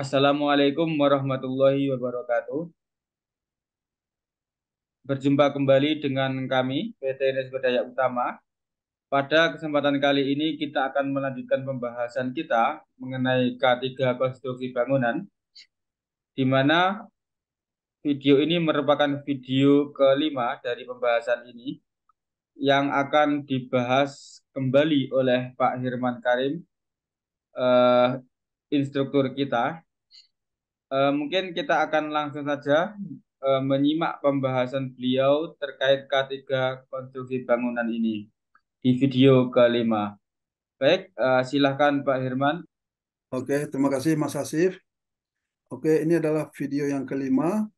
Assalamualaikum warahmatullahi wabarakatuh. Berjumpa kembali dengan kami PT Resiko Utama. Pada kesempatan kali ini kita akan melanjutkan pembahasan kita mengenai K3 konstruksi bangunan di mana video ini merupakan video kelima dari pembahasan ini yang akan dibahas kembali oleh Pak Hirman Karim, uh, instruktur kita Eh, mungkin kita akan langsung saja uh, menyimak pembahasan beliau terkait K3 konstruksi bangunan ini di video kelima. Baik, uh, eh, silahkan Pak Herman. Oke, terima kasih Mas Asif. Oke, ini adalah video yang kelima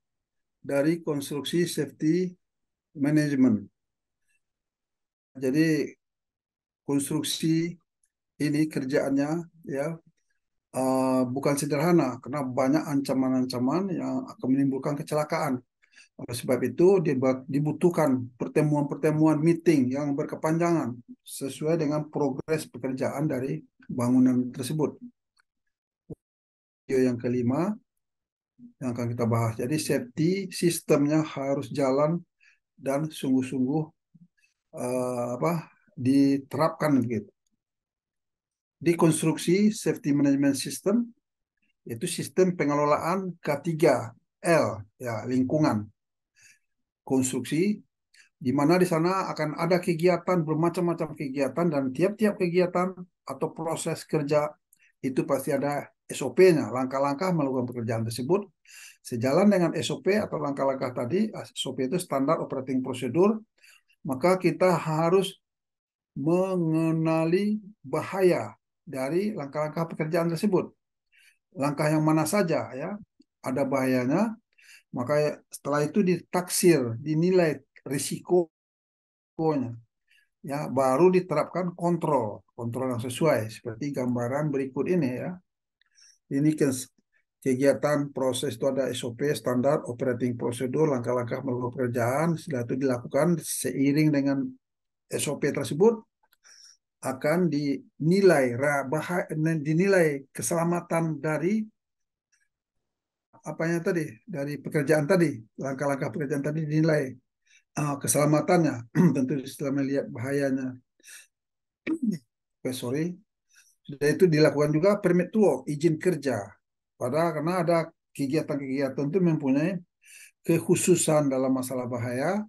dari konstruksi safety management. Jadi konstruksi ini kerjaannya ya Eh, bukan sederhana karena banyak ancaman-ancaman yang akan menimbulkan kecelakaan. Oleh sebab itu dibutuhkan pertemuan-pertemuan meeting yang berkepanjangan sesuai dengan progres pekerjaan dari bangunan tersebut. Video Yang kelima yang akan kita bahas. Jadi safety sistemnya harus jalan dan sungguh-sungguh uh, apa diterapkan begitu di safety management system yaitu sistem pengelolaan K3L ya lingkungan konstruksi di mana di sana akan ada kegiatan bermacam-macam kegiatan dan tiap-tiap kegiatan atau proses kerja itu pasti ada SOP-nya, langkah-langkah melakukan pekerjaan tersebut. Sejalan dengan SOP atau langkah-langkah tadi, SOP itu standar operating prosedur, maka kita harus mengenali bahaya dari langkah-langkah pekerjaan tersebut. Langkah yang mana saja ya ada bahayanya, maka setelah itu ditaksir, dinilai risikonya. Ya, baru diterapkan kontrol, kontrol yang sesuai seperti gambaran berikut ini ya. Ini kegiatan proses itu ada SOP, standar operating procedure langkah-langkah melakukan pekerjaan, setelah itu dilakukan seiring dengan SOP tersebut akan dinilai dinilai keselamatan dari apanya tadi dari pekerjaan tadi langkah-langkah pekerjaan tadi dinilai uh, keselamatannya tentu setelah melihat bahayanya okay, eh, sorry sudah itu dilakukan juga permit to work izin kerja pada karena ada kegiatan-kegiatan itu mempunyai kekhususan dalam masalah bahaya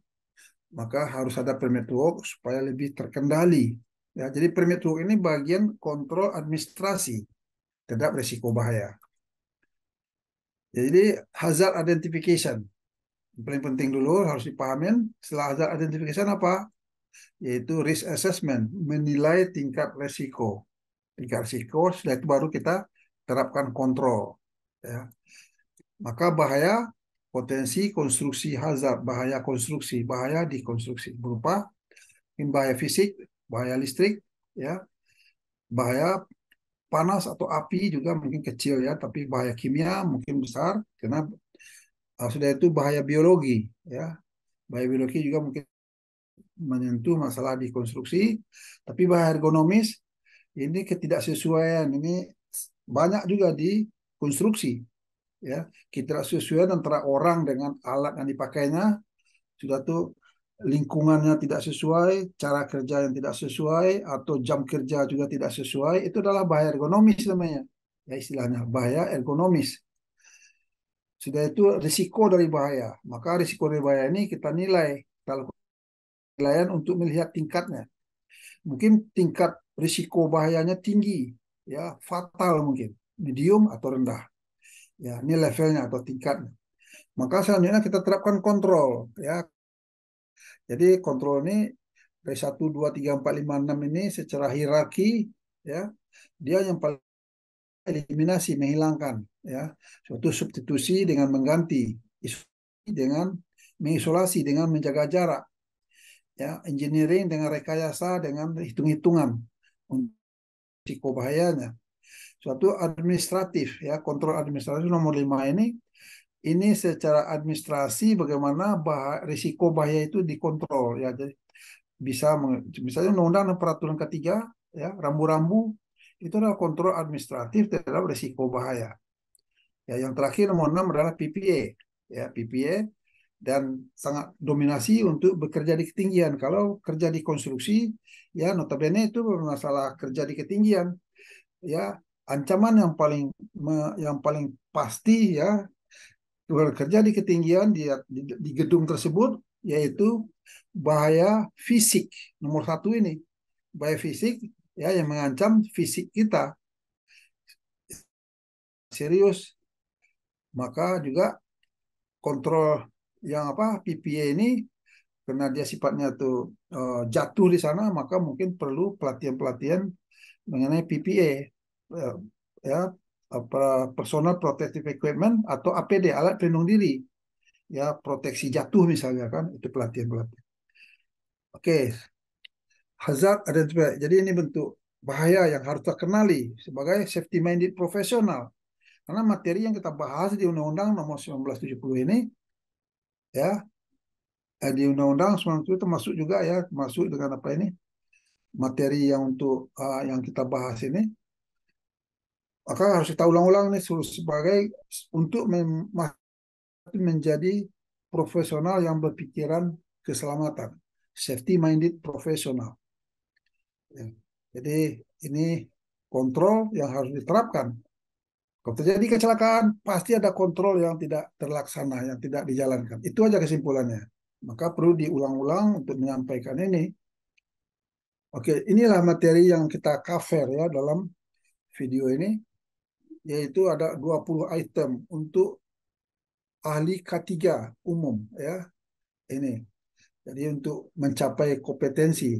maka harus ada permit to work supaya lebih terkendali Ya, jadi permit hook ini bagian kontrol administrasi terhadap risiko bahaya. Jadi hazard identification paling penting dulu harus dipahamin. Setelah hazard identification apa? Yaitu risk assessment, menilai tingkat risiko. Tingkat risiko setelah itu baru kita terapkan kontrol. Ya. Maka bahaya potensi konstruksi hazard, bahaya konstruksi, bahaya dikonstruksi. berupa bahaya fisik, bahaya listrik ya bahaya panas atau api juga mungkin kecil ya tapi bahaya kimia mungkin besar karena ah, sudah itu bahaya biologi ya bahaya biologi juga mungkin menyentuh masalah di konstruksi tapi bahaya ergonomis ini ketidaksesuaian ini banyak juga di konstruksi ya ketidaksesuaian antara orang dengan alat yang dipakainya sudah tuh lingkungannya tidak sesuai, cara kerja yang tidak sesuai, atau jam kerja juga tidak sesuai, itu adalah bahaya ergonomis namanya. Ya istilahnya, bahaya ergonomis. Sudah itu risiko dari bahaya. Maka risiko dari bahaya ini kita nilai kalau nilaian untuk melihat tingkatnya. Mungkin tingkat risiko bahayanya tinggi, ya fatal mungkin, medium atau rendah. Ya, ini levelnya atau tingkatnya. Maka selanjutnya kita terapkan kontrol, ya jadi kontrol ini P1, 2, 3, 4, 5, 6 ini secara hierarki ya dia yang paling eliminasi menghilangkan ya suatu substitusi dengan mengganti dengan mengisolasi dengan menjaga jarak ya engineering dengan rekayasa dengan hitung-hitungan risiko bahayanya suatu administratif ya kontrol administratif nomor 5 ini ini secara administrasi bagaimana bah risiko bahaya itu dikontrol ya jadi bisa misalnya undang-undang peraturan ketiga ya rambu-rambu itu adalah kontrol administratif terhadap risiko bahaya ya yang terakhir nomor enam adalah PPA ya PPA dan sangat dominasi untuk bekerja di ketinggian kalau kerja di konstruksi ya notabene itu masalah kerja di ketinggian ya ancaman yang paling yang paling pasti ya kerja di ketinggian di, di, di gedung tersebut yaitu bahaya fisik nomor satu ini bahaya fisik ya yang mengancam fisik kita serius maka juga kontrol yang apa PPA ini karena dia sifatnya tuh eh, uh, jatuh di sana maka mungkin perlu pelatihan-pelatihan mengenai PPA uh, eh, ya apa eh, personal protective equipment atau APD alat pelindung diri ya proteksi jatuh misalnya kan itu pelatihan pelatihan oke hazard ada jadi ini bentuk bahaya yang harus terkenali sebagai safety minded profesional karena materi yang kita bahas di undang-undang nomor 1970 ini ya eh, di undang-undang itu masuk juga ya masuk dengan apa ini materi yang untuk uh, yang kita bahas ini maka harus kita ulang-ulang nih sebagai untuk menjadi profesional yang berpikiran keselamatan, safety minded profesional. Ya, jadi ini kontrol yang harus diterapkan. Kalau terjadi kecelakaan, pasti ada kontrol yang tidak terlaksana, yang tidak dijalankan. Itu aja kesimpulannya. Maka perlu diulang-ulang untuk menyampaikan ini. Oke, inilah materi yang kita cover ya dalam video ini yaitu ada 20 item untuk ahli K3 umum ya ini. Jadi untuk mencapai kompetensi.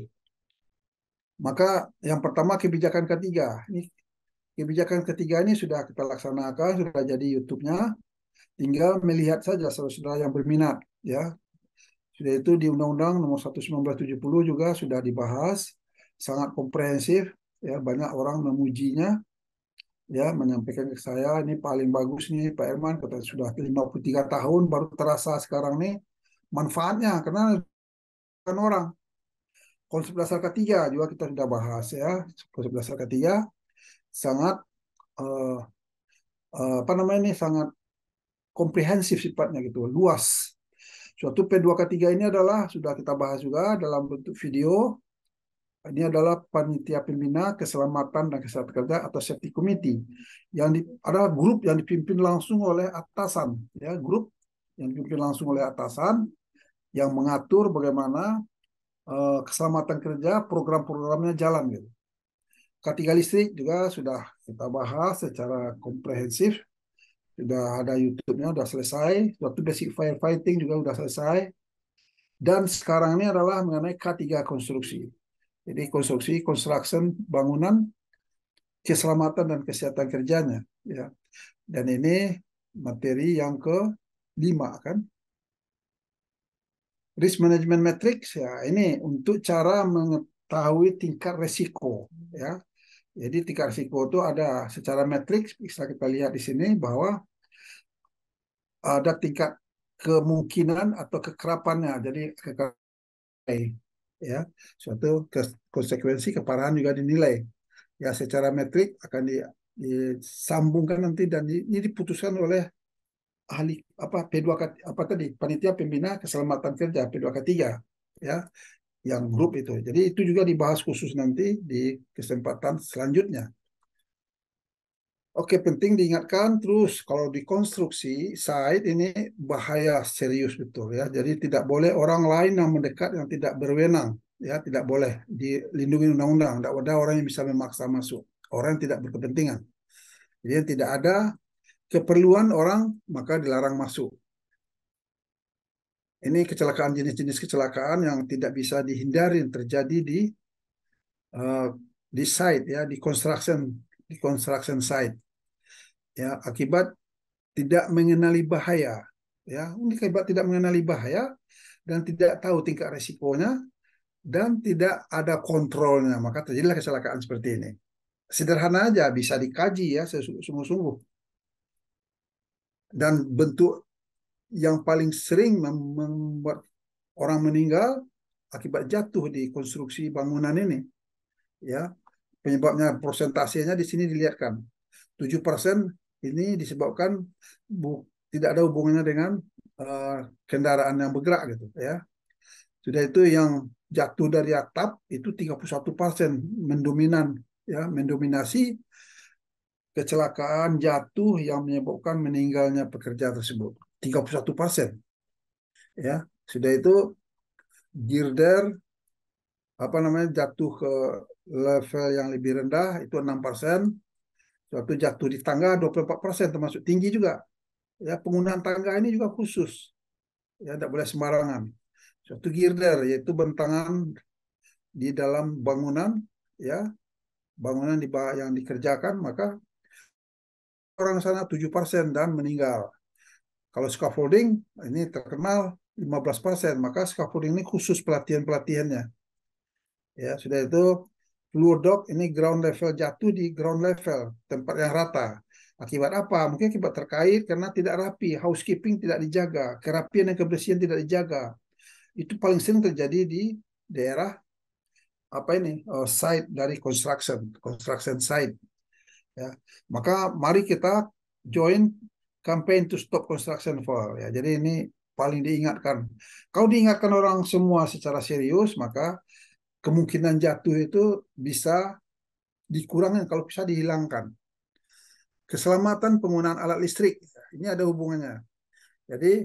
Maka yang pertama kebijakan ketiga. Ini kebijakan ketiga ini sudah kita laksanakan, sudah jadi YouTube-nya. Tinggal melihat saja saudara-saudara yang berminat ya. Sudah itu di Undang-Undang Nomor 11970 juga sudah dibahas sangat komprehensif ya banyak orang memujinya ya menyampaikan ke saya ini paling bagus nih Pak Herman kata sudah 53 tahun baru terasa sekarang nih manfaatnya karena kan orang konsep dasar ketiga juga kita sudah bahas ya konsep dasar ketiga sangat uh, uh, apa namanya ini sangat komprehensif sifatnya gitu luas suatu P2K3 ini adalah sudah kita bahas juga dalam bentuk video ini adalah panitia pembina keselamatan dan kesehatan kerja atau safety committee yang di, ada grup yang dipimpin langsung oleh atasan, ya grup yang dipimpin langsung oleh atasan yang mengatur bagaimana uh, keselamatan kerja program-programnya jalan gitu. Ketiga listrik juga sudah kita bahas secara komprehensif, sudah ada YouTube-nya, sudah selesai. Waktu basic firefighting juga sudah selesai. Dan sekarang ini adalah mengenai K3 konstruksi jadi konstruksi, construction, bangunan, keselamatan dan kesehatan kerjanya. Ya. Dan ini materi yang ke lima kan. Risk management matrix ya ini untuk cara mengetahui tingkat resiko ya. Jadi tingkat resiko itu ada secara matrix. bisa kita lihat di sini bahwa ada tingkat kemungkinan atau kekerapannya. Jadi ya suatu konsekuensi keparahan juga dinilai ya secara metrik akan disambungkan nanti dan ini diputuskan oleh ahli apa p 2 apa tadi panitia pembina keselamatan kerja P2K3 ya yang grup itu. Jadi itu juga dibahas khusus nanti di kesempatan selanjutnya. Oke, penting diingatkan terus kalau dikonstruksi site ini bahaya serius betul ya. Jadi tidak boleh orang lain yang mendekat yang tidak berwenang ya, tidak boleh dilindungi undang-undang. Tidak ada orang yang bisa memaksa masuk, orang yang tidak berkepentingan. Jadi tidak ada keperluan orang maka dilarang masuk. Ini kecelakaan jenis-jenis kecelakaan yang tidak bisa dihindari terjadi di uh, di site ya, di construction di construction site ya akibat tidak mengenali bahaya ya ini akibat tidak mengenali bahaya dan tidak tahu tingkat resikonya dan tidak ada kontrolnya maka terjadilah kecelakaan seperti ini sederhana aja bisa dikaji ya sungguh-sungguh dan bentuk yang paling sering membuat orang meninggal akibat jatuh di konstruksi bangunan ini ya penyebabnya persentasenya di sini dilihatkan 7% ini disebabkan bu, tidak ada hubungannya dengan uh, kendaraan yang bergerak gitu ya. Sudah itu yang jatuh dari atap itu 31 persen mendominan ya mendominasi kecelakaan jatuh yang menyebabkan meninggalnya pekerja tersebut 31 persen ya sudah itu girder apa namanya jatuh ke level yang lebih rendah itu enam persen Waktu jatuh di tangga 24% termasuk tinggi juga. Ya, penggunaan tangga ini juga khusus. Ya, tidak boleh sembarangan. Suatu girder yaitu bentangan di dalam bangunan ya bangunan di yang dikerjakan maka orang sana 7% dan meninggal. Kalau scaffolding ini terkenal 15%, maka scaffolding ini khusus pelatihan-pelatihannya. Ya, sudah itu dok ini ground level jatuh di ground level, tempat yang rata. Akibat apa? Mungkin akibat terkait karena tidak rapi, housekeeping tidak dijaga, kerapian dan kebersihan tidak dijaga. Itu paling sering terjadi di daerah apa ini uh, site dari construction, construction site. Ya, maka mari kita join campaign to stop construction fall. Ya, jadi ini paling diingatkan. kau diingatkan orang semua secara serius, maka kemungkinan jatuh itu bisa dikurangkan kalau bisa dihilangkan. Keselamatan penggunaan alat listrik ini ada hubungannya. Jadi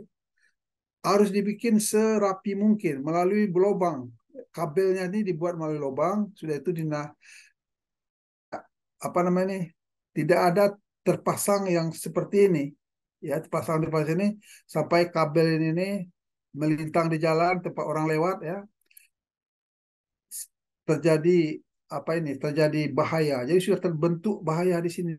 harus dibikin serapi mungkin melalui lubang. Kabelnya ini dibuat melalui lubang, sudah itu dina apa namanya nih? Tidak ada terpasang yang seperti ini. Ya, terpasang di sini sampai kabel ini melintang di jalan tempat orang lewat ya terjadi apa ini terjadi bahaya. Jadi sudah terbentuk bahaya di sini.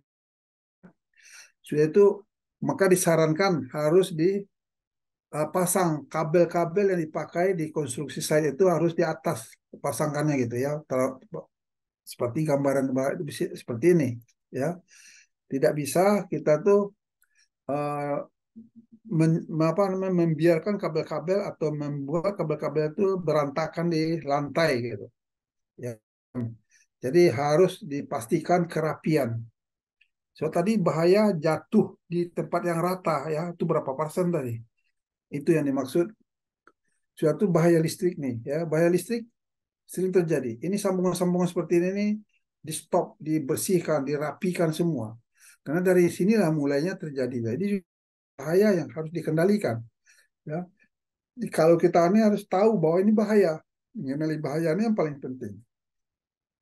Sudah itu maka disarankan harus dipasang eh, kabel-kabel yang dipakai di konstruksi saya itu harus di atas pasangkannya gitu ya. Seperti gambaran seperti ini ya. Tidak bisa kita tuh uh, men, apa namanya membiarkan kabel-kabel atau membuat kabel-kabel itu berantakan di lantai gitu. Ya. Jadi harus dipastikan kerapian. So tadi bahaya jatuh di tempat yang rata ya, itu berapa persen tadi? Itu yang dimaksud suatu bahaya listrik nih ya. Bahaya listrik sering terjadi. Ini sambungan-sambungan seperti ini nih di stop, dibersihkan, dirapikan semua. Karena dari sinilah mulainya terjadi. Jadi bahaya yang harus dikendalikan. Ya. Kalau kita ini harus tahu bahwa ini bahaya, mengenali bahaya ini yang paling penting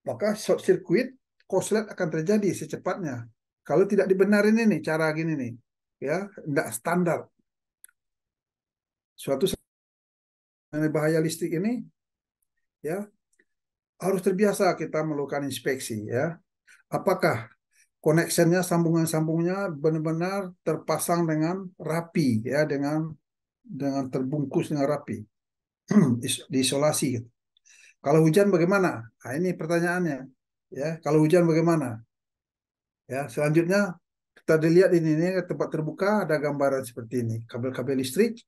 maka short circuit koslet akan terjadi secepatnya. Kalau tidak dibenarin ini cara gini nih, ya tidak standar. Suatu bahaya listrik ini, ya harus terbiasa kita melakukan inspeksi ya. Apakah koneksinya sambungan-sambungnya benar-benar terpasang dengan rapi ya dengan dengan terbungkus dengan rapi diisolasi gitu. Kalau hujan bagaimana? Nah, ini pertanyaannya. Ya, kalau hujan bagaimana? Ya, selanjutnya kita dilihat ini, ini tempat terbuka ada gambaran seperti ini, kabel-kabel listrik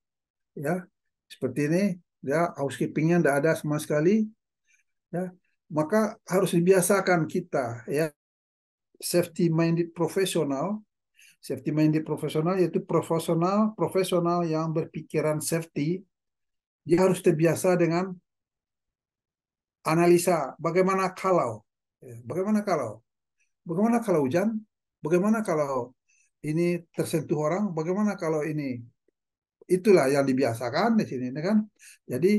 ya, seperti ini, ya housekeeping-nya tidak ada sama sekali. Ya, maka harus dibiasakan kita ya safety minded profesional safety minded profesional yaitu profesional profesional yang berpikiran safety dia harus terbiasa dengan analisa bagaimana kalau ya, bagaimana kalau bagaimana kalau hujan bagaimana kalau ini tersentuh orang bagaimana kalau ini itulah yang dibiasakan di sini ya kan jadi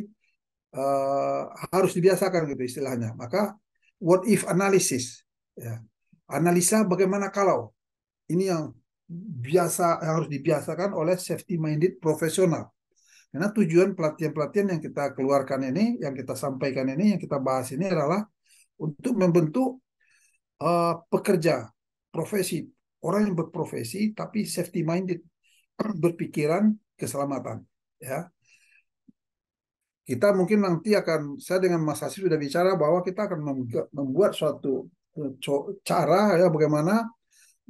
uh, harus dibiasakan gitu istilahnya maka what if analysis ya analisa bagaimana kalau ini yang biasa yang harus dibiasakan oleh safety minded profesional karena tujuan pelatihan-pelatihan yang kita keluarkan ini, yang kita sampaikan ini, yang kita bahas ini adalah untuk membentuk uh, pekerja, profesi, orang yang berprofesi tapi safety minded, berpikiran keselamatan, ya. Kita mungkin nanti akan saya dengan Mas Hasib sudah bicara bahwa kita akan membuat suatu eh, cara ya bagaimana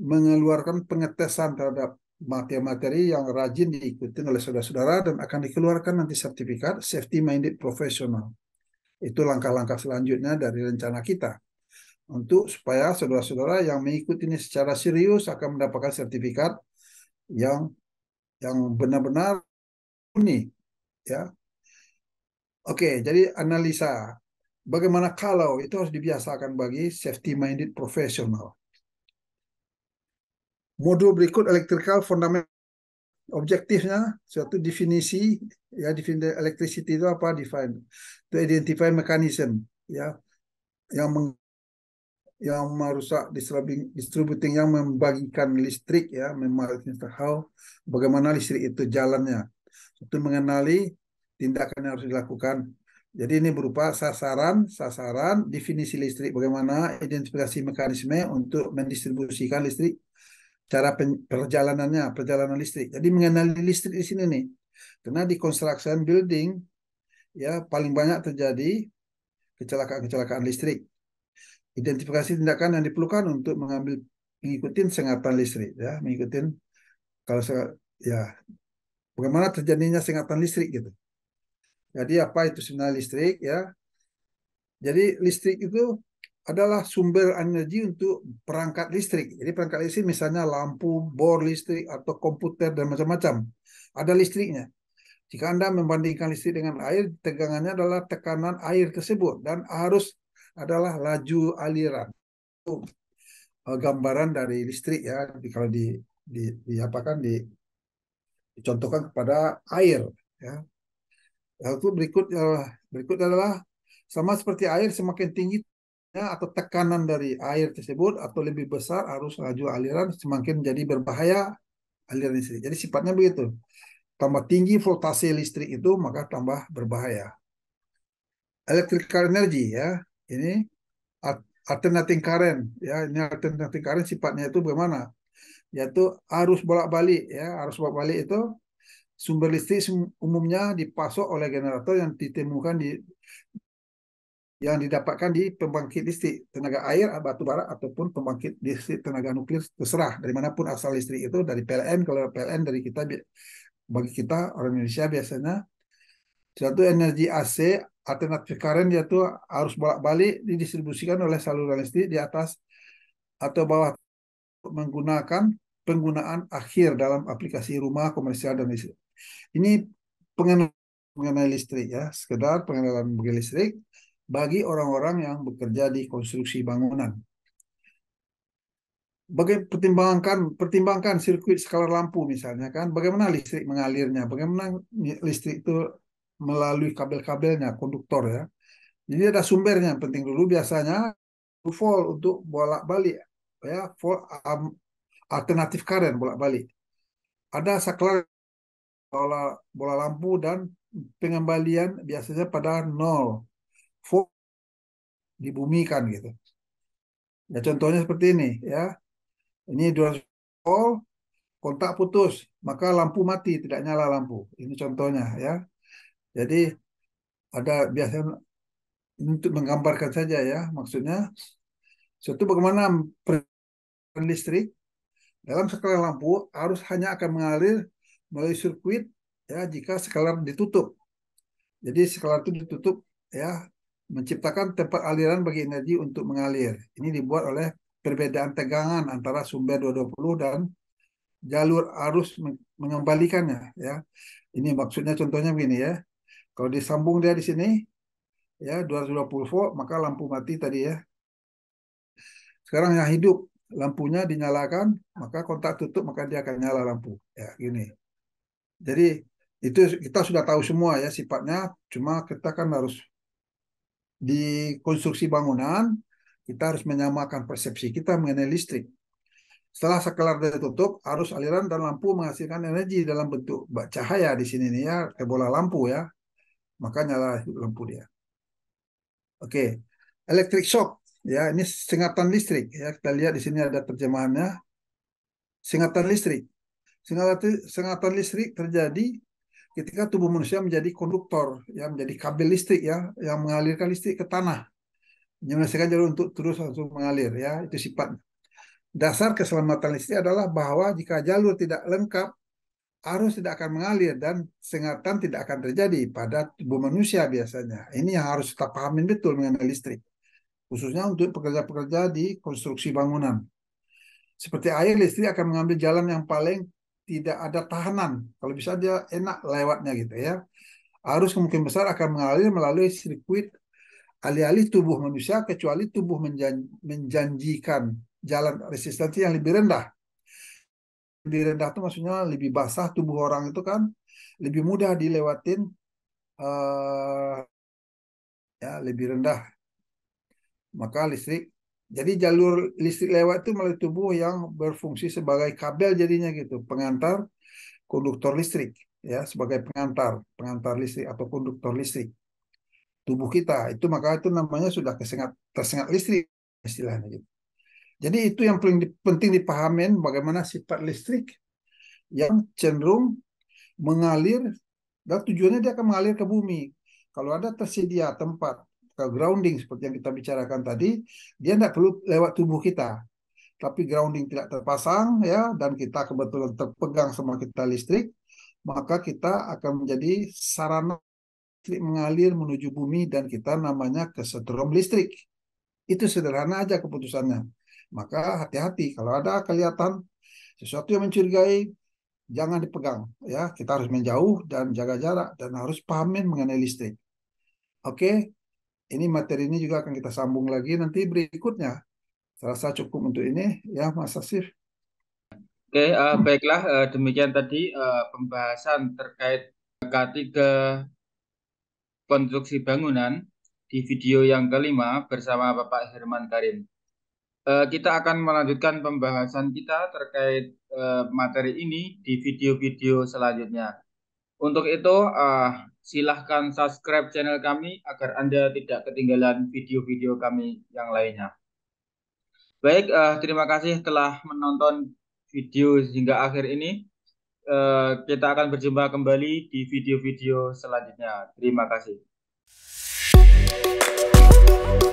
mengeluarkan pengetesan terhadap materi-materi yang rajin diikuti oleh saudara-saudara dan akan dikeluarkan nanti sertifikat safety minded professional. Itu langkah-langkah selanjutnya dari rencana kita untuk supaya saudara-saudara yang mengikuti ini secara serius akan mendapatkan sertifikat yang yang benar-benar unik ya. Oke, jadi analisa bagaimana kalau itu harus dibiasakan bagi safety minded professional. Modul berikut electrical fundamental objektifnya suatu definisi ya definisi electricity itu apa define to identify mechanism ya yang meng, yang merusak distributing, distributing yang membagikan listrik ya memang how bagaimana listrik itu jalannya itu mengenali tindakan yang harus dilakukan jadi ini berupa sasaran, sasaran, definisi listrik bagaimana, identifikasi mekanisme untuk mendistribusikan listrik cara perjalanannya, perjalanan listrik. Jadi mengenali listrik di sini nih. Karena di construction building ya paling banyak terjadi kecelakaan-kecelakaan listrik. Identifikasi tindakan yang diperlukan untuk mengambil mengikuti sengatan listrik ya, mengikuti kalau saya ya bagaimana terjadinya sengatan listrik gitu. Jadi apa itu sinyal listrik ya? Jadi listrik itu adalah sumber energi untuk perangkat listrik. Jadi perangkat listrik misalnya lampu, bor listrik, atau komputer, dan macam-macam. Ada listriknya. Jika Anda membandingkan listrik dengan air, tegangannya adalah tekanan air tersebut dan arus adalah laju aliran. Itu eh, gambaran dari listrik ya, kalau di, di, di kan, di, dicontohkan kepada air ya. Lalu berikut eh, berikut adalah sama seperti air semakin tinggi Ya atau tekanan dari air tersebut atau lebih besar arus laju aliran semakin jadi berbahaya aliran listrik. Jadi sifatnya begitu. Tambah tinggi voltase listrik itu maka tambah berbahaya. Electrical energy ya, ini alternating current ya, ini alternating current sifatnya itu bagaimana? Yaitu arus bolak-balik ya, arus bolak-balik itu sumber listrik umumnya dipasok oleh generator yang ditemukan di yang didapatkan di pembangkit listrik tenaga air, batu bara ataupun pembangkit listrik tenaga nuklir terserah dari manapun asal listrik itu dari PLN kalau PLN dari kita bagi kita orang Indonesia biasanya satu energi AC alternatif current yaitu arus bolak-balik didistribusikan oleh saluran listrik di atas atau bawah menggunakan penggunaan akhir dalam aplikasi rumah komersial dan listrik. Ini pengenalan mengenai listrik ya, sekedar pengenalan mengenai listrik bagi orang-orang yang bekerja di konstruksi bangunan. Bagi pertimbangkan pertimbangkan sirkuit skala lampu misalnya kan, bagaimana listrik mengalirnya, bagaimana listrik itu melalui kabel-kabelnya, konduktor ya. Jadi ada sumbernya yang penting dulu biasanya volt untuk bolak-balik ya, volt um, alternatif current bolak-balik. Ada saklar bola bola lampu dan pengembalian biasanya pada nol full dibumikan gitu. Ya contohnya seperti ini ya. Ini 200 volt kontak putus, maka lampu mati, tidak nyala lampu. Ini contohnya ya. Jadi ada biasanya untuk menggambarkan saja ya, maksudnya suatu bagaimana listrik dalam skala lampu arus hanya akan mengalir melalui sirkuit ya jika skala ditutup. Jadi skala itu ditutup ya menciptakan tempat aliran bagi energi untuk mengalir. Ini dibuat oleh perbedaan tegangan antara sumber 220 dan jalur arus mengembalikannya ya. Ini maksudnya contohnya begini ya. Kalau disambung dia di sini ya 220 volt maka lampu mati tadi ya. Sekarang yang hidup lampunya dinyalakan maka kontak tutup maka dia akan nyala lampu ya gini. Jadi itu kita sudah tahu semua ya sifatnya cuma kita kan harus di konstruksi bangunan, kita harus menyamakan persepsi kita mengenai listrik. Setelah sekelar ditutup, arus aliran dan lampu menghasilkan energi dalam bentuk cahaya di sini nih ya, kayak bola lampu ya. Maka nyala lampu dia. Oke, electric shock ya, ini sengatan listrik ya. Kita lihat di sini ada terjemahannya. Sengatan listrik. sengatan listrik terjadi ketika tubuh manusia menjadi konduktor, ya menjadi kabel listrik ya yang mengalirkan listrik ke tanah, menyelesaikan jalur untuk terus langsung mengalir ya itu sifatnya. Dasar keselamatan listrik adalah bahwa jika jalur tidak lengkap, arus tidak akan mengalir dan sengatan tidak akan terjadi pada tubuh manusia biasanya. Ini yang harus kita pahamin betul mengenai listrik, khususnya untuk pekerja-pekerja di konstruksi bangunan. Seperti air, listrik akan mengambil jalan yang paling tidak ada tahanan. Kalau bisa dia enak lewatnya gitu ya. Arus kemungkinan besar akan mengalir melalui sirkuit alih-alih tubuh manusia kecuali tubuh menjan menjanjikan jalan resistensi yang lebih rendah. Lebih rendah itu maksudnya lebih basah tubuh orang itu kan lebih mudah dilewatin uh, ya lebih rendah maka listrik jadi jalur listrik lewat itu melalui tubuh yang berfungsi sebagai kabel jadinya gitu, pengantar konduktor listrik ya sebagai pengantar, pengantar listrik atau konduktor listrik tubuh kita. Itu maka itu namanya sudah kesengat tersengat listrik istilahnya gitu. Jadi itu yang paling penting dipahamin bagaimana sifat listrik yang cenderung mengalir dan tujuannya dia akan mengalir ke bumi. Kalau ada tersedia tempat grounding seperti yang kita bicarakan tadi, dia tidak perlu lewat tubuh kita. Tapi grounding tidak terpasang ya dan kita kebetulan terpegang sama kita listrik, maka kita akan menjadi sarana listrik mengalir menuju bumi dan kita namanya kesetrum listrik. Itu sederhana aja keputusannya. Maka hati-hati kalau ada kelihatan sesuatu yang mencurigai jangan dipegang ya kita harus menjauh dan jaga jarak dan harus pahamin mengenai listrik oke ini materi ini juga akan kita sambung lagi nanti berikutnya. Saya rasa cukup untuk ini ya Mas Asif. Oke, uh, baiklah uh, demikian tadi uh, pembahasan terkait K3 konstruksi bangunan di video yang kelima bersama Bapak Herman Karim. Uh, kita akan melanjutkan pembahasan kita terkait uh, materi ini di video-video selanjutnya. Untuk itu, uh, silahkan subscribe channel kami agar Anda tidak ketinggalan video-video kami yang lainnya. Baik, eh, terima kasih telah menonton video hingga akhir ini. Eh, kita akan berjumpa kembali di video-video selanjutnya. Terima kasih.